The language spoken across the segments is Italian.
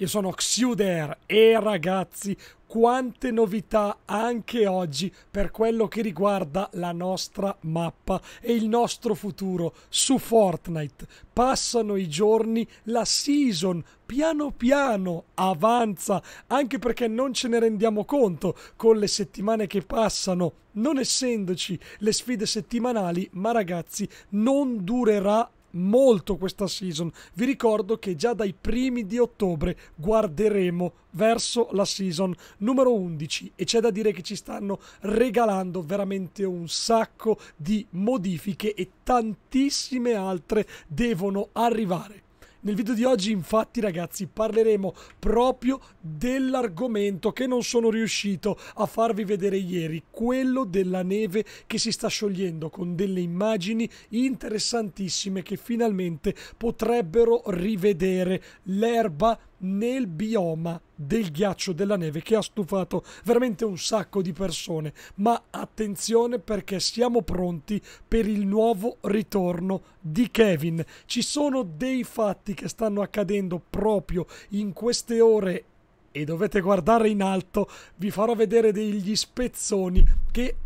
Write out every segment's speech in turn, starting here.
Io sono Xuder e ragazzi, quante novità anche oggi per quello che riguarda la nostra mappa e il nostro futuro su Fortnite. Passano i giorni, la season piano piano avanza, anche perché non ce ne rendiamo conto con le settimane che passano, non essendoci le sfide settimanali, ma ragazzi, non durerà molto questa season. Vi ricordo che già dai primi di ottobre guarderemo verso la season numero 11 e c'è da dire che ci stanno regalando veramente un sacco di modifiche e tantissime altre devono arrivare. Nel video di oggi infatti ragazzi parleremo proprio dell'argomento che non sono riuscito a farvi vedere ieri, quello della neve che si sta sciogliendo con delle immagini interessantissime che finalmente potrebbero rivedere l'erba nel bioma del ghiaccio della neve che ha stufato veramente un sacco di persone. Ma attenzione perché siamo pronti per il nuovo ritorno di Kevin. Ci sono dei fatti che stanno accadendo proprio in queste ore e dovete guardare in alto, vi farò vedere degli spezzoni che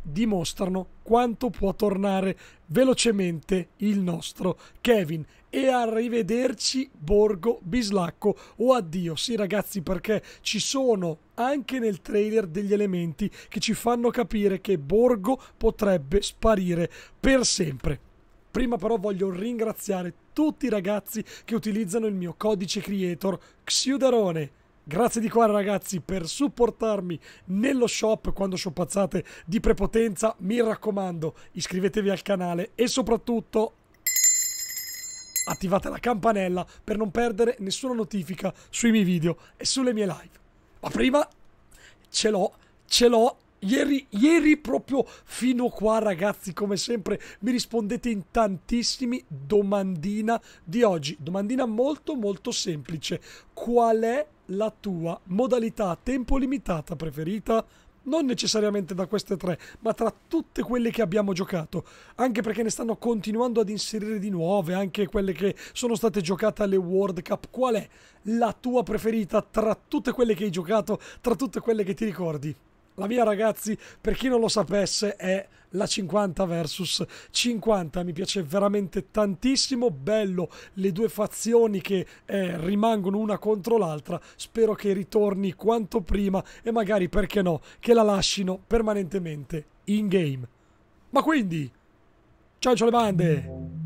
dimostrano quanto può tornare velocemente il nostro Kevin e arrivederci Borgo Bislacco o oh, addio. Sì ragazzi perché ci sono anche nel trailer degli elementi che ci fanno capire che Borgo potrebbe sparire per sempre. Prima però voglio ringraziare tutti i ragazzi che utilizzano il mio codice creator Xiuderone. Grazie di cuore ragazzi per supportarmi nello shop quando shoppazzate di prepotenza. Mi raccomando, iscrivetevi al canale e soprattutto attivate la campanella per non perdere nessuna notifica sui miei video e sulle mie live. Ma prima ce l'ho, ce l'ho. Ieri, ieri proprio fino qua ragazzi come sempre mi rispondete in tantissimi domandina di oggi domandina molto molto semplice qual è la tua modalità a tempo limitata preferita non necessariamente da queste tre, ma tra tutte quelle che abbiamo giocato, anche perché ne stanno continuando ad inserire di nuove, anche quelle che sono state giocate alle World Cup. Qual è la tua preferita tra tutte quelle che hai giocato, tra tutte quelle che ti ricordi? La mia ragazzi, per chi non lo sapesse, è la 50 versus 50 mi piace veramente tantissimo bello le due fazioni che eh, rimangono una contro l'altra spero che ritorni quanto prima e magari perché no che la lascino permanentemente in game ma quindi ciao ciao le bande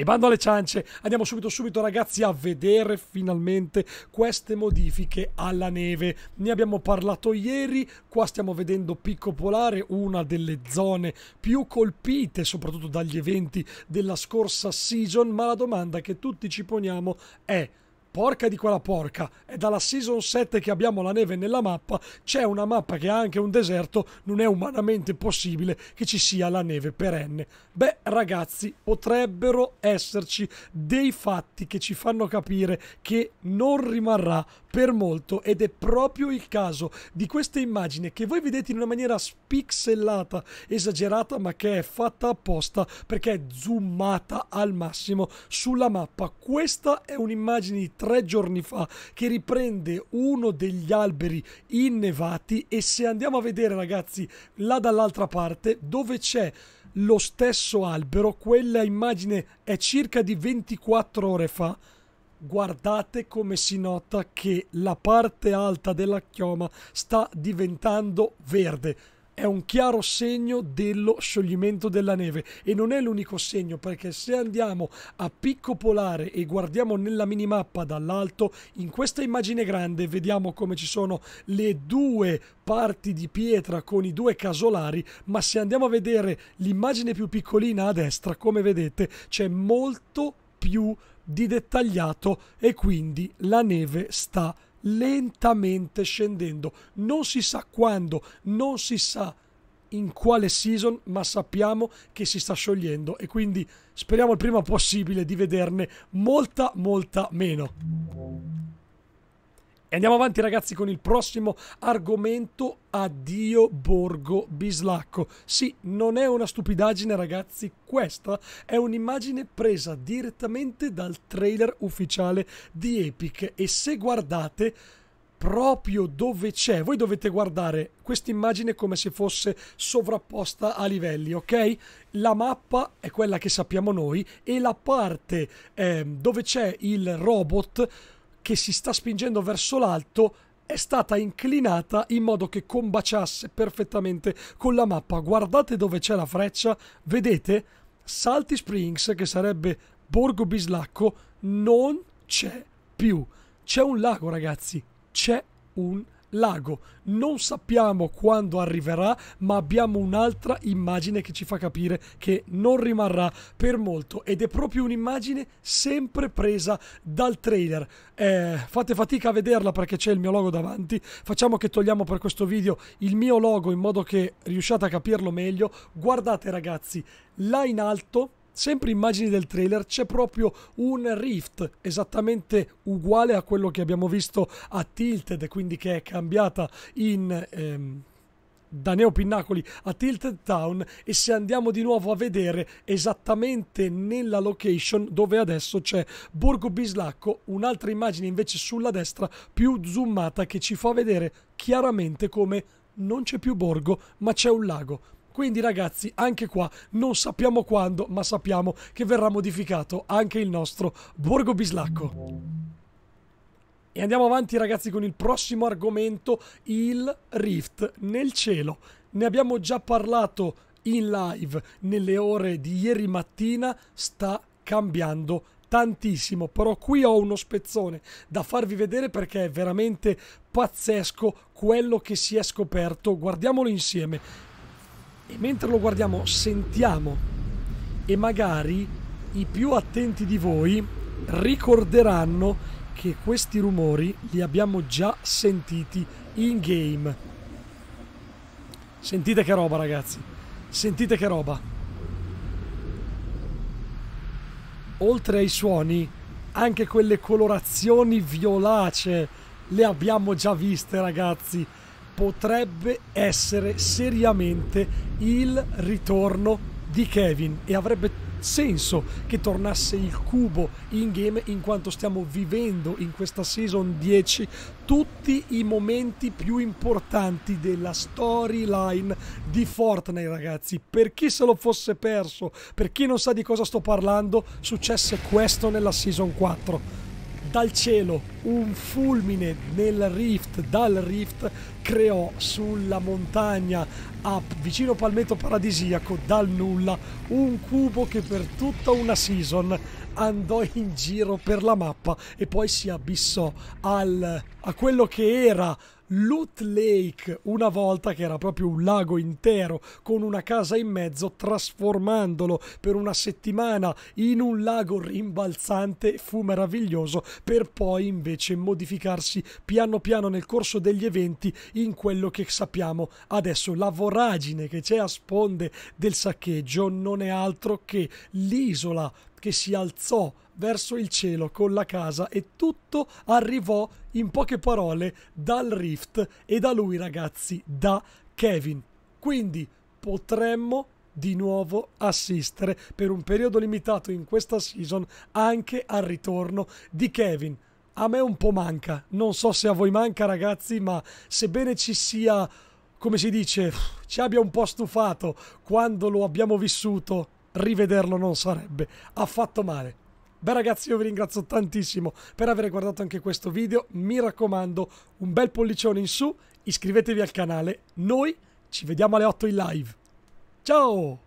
e bando alle ciance, andiamo subito subito ragazzi a vedere finalmente queste modifiche alla neve. Ne abbiamo parlato ieri, qua stiamo vedendo Picco Polare, una delle zone più colpite soprattutto dagli eventi della scorsa season, ma la domanda che tutti ci poniamo è porca di quella porca, è dalla season 7 che abbiamo la neve nella mappa, c'è una mappa che ha anche un deserto, non è umanamente possibile che ci sia la neve perenne. Beh ragazzi, potrebbero esserci dei fatti che ci fanno capire che non rimarrà per molto ed è proprio il caso di questa immagine che voi vedete in una maniera spixellata, esagerata, ma che è fatta apposta perché è zoomata al massimo sulla mappa. Questa è un'immagine di 3 tre giorni fa che riprende uno degli alberi innevati e se andiamo a vedere ragazzi là dall'altra parte dove c'è lo stesso albero, quella immagine è circa di 24 ore fa, guardate come si nota che la parte alta della chioma sta diventando verde è un chiaro segno dello scioglimento della neve e non è l'unico segno perché se andiamo a picco polare e guardiamo nella minimappa dall'alto in questa immagine grande vediamo come ci sono le due parti di pietra con i due casolari ma se andiamo a vedere l'immagine più piccolina a destra come vedete c'è molto più di dettagliato e quindi la neve sta lentamente scendendo. Non si sa quando, non si sa in quale season, ma sappiamo che si sta sciogliendo e quindi speriamo il prima possibile di vederne molta, molta meno. E andiamo avanti ragazzi con il prossimo argomento. Addio Borgo Bislacco. Sì, non è una stupidaggine ragazzi, questa è un'immagine presa direttamente dal trailer ufficiale di Epic e se guardate proprio dove c'è, voi dovete guardare questa immagine come se fosse sovrapposta a livelli, ok? La mappa è quella che sappiamo noi e la parte eh, dove c'è il robot che si sta spingendo verso l'alto è stata inclinata in modo che combaciasse perfettamente con la mappa. Guardate dove c'è la freccia, vedete? Salty Springs, che sarebbe Borgo Bislacco, non c'è più. C'è un lago, ragazzi, c'è un lago lago. Non sappiamo quando arriverà, ma abbiamo un'altra immagine che ci fa capire che non rimarrà per molto ed è proprio un'immagine sempre presa dal trailer. Eh, fate fatica a vederla perché c'è il mio logo davanti. Facciamo che togliamo per questo video il mio logo in modo che riusciate a capirlo meglio. Guardate ragazzi, là in alto sempre immagini del trailer, c'è proprio un rift esattamente uguale a quello che abbiamo visto a Tilted, quindi che è cambiata in... Ehm, da Neo Pinnacoli a Tilted Town e se andiamo di nuovo a vedere esattamente nella location dove adesso c'è Borgo Bislacco, un'altra immagine invece sulla destra più zoomata che ci fa vedere chiaramente come non c'è più borgo ma c'è un lago quindi ragazzi, anche qua non sappiamo quando, ma sappiamo che verrà modificato anche il nostro Borgo Bislacco. E andiamo avanti ragazzi con il prossimo argomento, il rift nel cielo. Ne abbiamo già parlato in live nelle ore di ieri mattina, sta cambiando tantissimo, però qui ho uno spezzone da farvi vedere perché è veramente pazzesco quello che si è scoperto. Guardiamolo insieme e mentre lo guardiamo sentiamo e magari i più attenti di voi ricorderanno che questi rumori li abbiamo già sentiti in game. Sentite che roba ragazzi, sentite che roba. Oltre ai suoni, anche quelle colorazioni violacee le abbiamo già viste ragazzi potrebbe essere seriamente il ritorno di Kevin e avrebbe senso che tornasse il cubo in game in quanto stiamo vivendo in questa season 10 tutti i momenti più importanti della storyline di Fortnite ragazzi per chi se lo fosse perso per chi non sa di cosa sto parlando successe questo nella season 4 dal cielo un fulmine nel rift, dal rift creò sulla montagna a, vicino Palmetto Paradisiaco dal nulla un cubo che per tutta una season andò in giro per la mappa e poi si abissò al, a quello che era Loot Lake una volta che era proprio un lago intero con una casa in mezzo trasformandolo per una settimana in un lago rimbalzante fu meraviglioso per poi invece modificarsi piano piano nel corso degli eventi in quello che sappiamo adesso la voragine che c'è a sponde del saccheggio non è altro che l'isola che si alzò verso il cielo con la casa e tutto arrivò in poche parole dal Rift e da lui ragazzi, da Kevin. Quindi potremmo di nuovo assistere per un periodo limitato in questa season anche al ritorno di Kevin. A me un po' manca, non so se a voi manca ragazzi, ma sebbene ci sia, come si dice, ci abbia un po' stufato quando lo abbiamo vissuto, rivederlo non sarebbe affatto male. Beh ragazzi io vi ringrazio tantissimo per aver guardato anche questo video, mi raccomando un bel pollicione in su, iscrivetevi al canale, noi ci vediamo alle 8 in live. Ciao!